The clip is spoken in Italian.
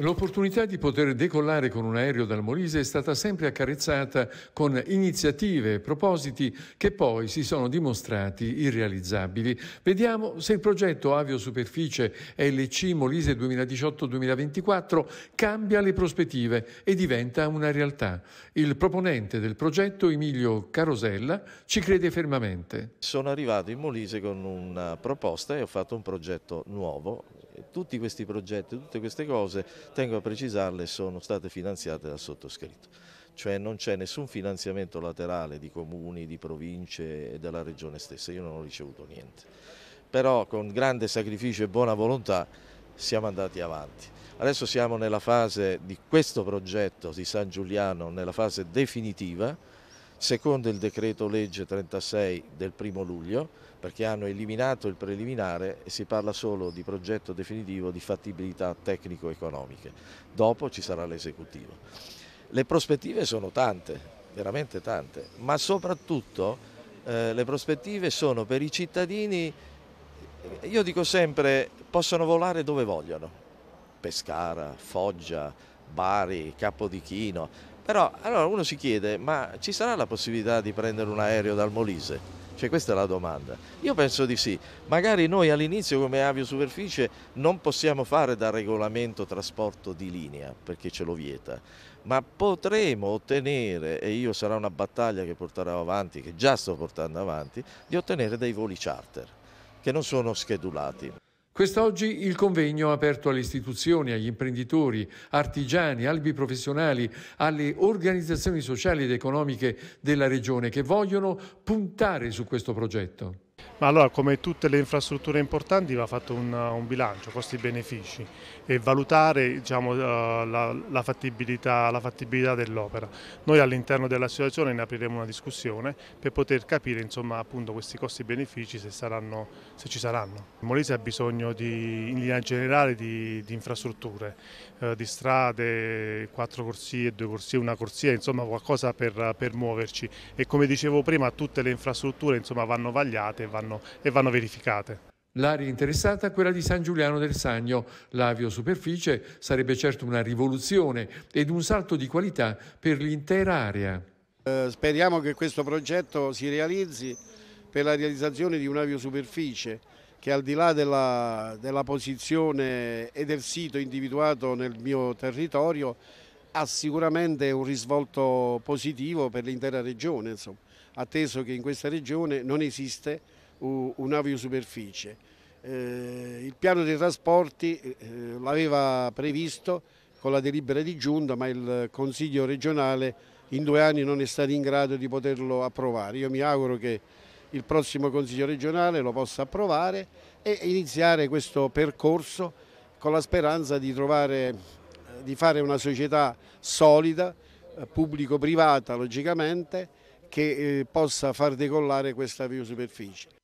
L'opportunità di poter decollare con un aereo dal Molise è stata sempre accarezzata con iniziative e propositi che poi si sono dimostrati irrealizzabili. Vediamo se il progetto Superficie LC Molise 2018-2024 cambia le prospettive e diventa una realtà. Il proponente del progetto, Emilio Carosella, ci crede fermamente. Sono arrivato in Molise con una proposta e ho fatto un progetto nuovo tutti questi progetti, tutte queste cose, tengo a precisarle, sono state finanziate dal sottoscritto. Cioè non c'è nessun finanziamento laterale di comuni, di province e della regione stessa, io non ho ricevuto niente. Però con grande sacrificio e buona volontà siamo andati avanti. Adesso siamo nella fase di questo progetto di San Giuliano, nella fase definitiva, secondo il decreto legge 36 del primo luglio, perché hanno eliminato il preliminare e si parla solo di progetto definitivo di fattibilità tecnico-economiche. Dopo ci sarà l'esecutivo. Le prospettive sono tante, veramente tante, ma soprattutto eh, le prospettive sono per i cittadini, io dico sempre, possono volare dove vogliono, Pescara, Foggia, Bari, Capodichino, però allora uno si chiede, ma ci sarà la possibilità di prendere un aereo dal Molise? Cioè questa è la domanda. Io penso di sì. Magari noi all'inizio come aviosuperficie non possiamo fare da regolamento trasporto di linea perché ce lo vieta, ma potremo ottenere, e io sarà una battaglia che porterò avanti, che già sto portando avanti, di ottenere dei voli charter che non sono schedulati. Quest'oggi il convegno aperto alle istituzioni, agli imprenditori, artigiani, albi professionali, alle organizzazioni sociali ed economiche della Regione che vogliono puntare su questo progetto. Ma allora, come tutte le infrastrutture importanti, va fatto un, un bilancio, costi-benefici e valutare diciamo, eh, la, la, fattibilità, fattibilità dell'opera. Noi all'interno dell'associazione ne apriremo una discussione per poter capire insomma, appunto, questi costi-benefici se, se, ci saranno. Il Molise ha bisogno di, in linea generale di, di infrastrutture, eh, di strade, quattro corsie, due corsie, una corsia, insomma qualcosa per, per muoverci e come dicevo prima tutte le infrastrutture insomma, vanno vagliate e vanno fanno e vanno verificate. L'area interessata è quella di San Giuliano del Sagno. L'avio superficie sarebbe certo una rivoluzione ed un salto di qualità per l'intera area. Eh, speriamo che questo progetto si realizzi per la realizzazione di un'avio superficie che al di là della, della posizione e del sito individuato nel mio territorio ha sicuramente un risvolto positivo per l'intera regione, insomma, atteso che in questa regione non esiste un'aviosuperficie. Eh, il piano dei trasporti eh, eh, l'aveva previsto con la delibera di giunta ma il Consiglio regionale in due anni non è stato in grado di poterlo approvare. Io mi auguro che il prossimo Consiglio regionale lo possa approvare e iniziare questo percorso con la speranza di, trovare, eh, di fare una società solida, eh, pubblico-privata logicamente, che possa far decollare questa biosuperficie.